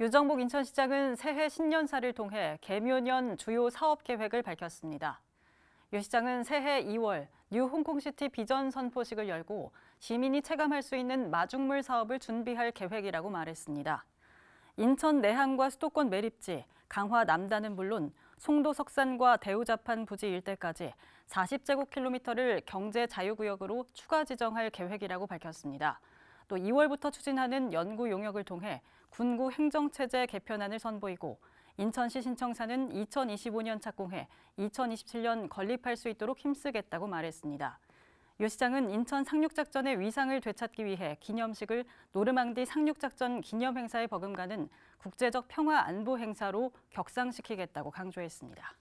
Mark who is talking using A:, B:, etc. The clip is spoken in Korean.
A: 유정복 인천시장은 새해 신년사를 통해 개묘년 주요 사업 계획을 밝혔습니다. 유 시장은 새해 2월 뉴 홍콩시티 비전 선포식을 열고 시민이 체감할 수 있는 마중물 사업을 준비할 계획이라고 말했습니다. 인천 내항과 수도권 매립지, 강화 남단은 물론 송도 석산과 대우자판 부지 일대까지 40제곱킬로미터를 경제 자유구역으로 추가 지정할 계획이라고 밝혔습니다. 또 2월부터 추진하는 연구 용역을 통해 군구 행정체제 개편안을 선보이고 인천시 신청사는 2025년 착공해 2027년 건립할 수 있도록 힘쓰겠다고 말했습니다. 유 시장은 인천 상륙작전의 위상을 되찾기 위해 기념식을 노르망디 상륙작전 기념행사에 버금가는 국제적 평화 안보 행사로 격상시키겠다고 강조했습니다.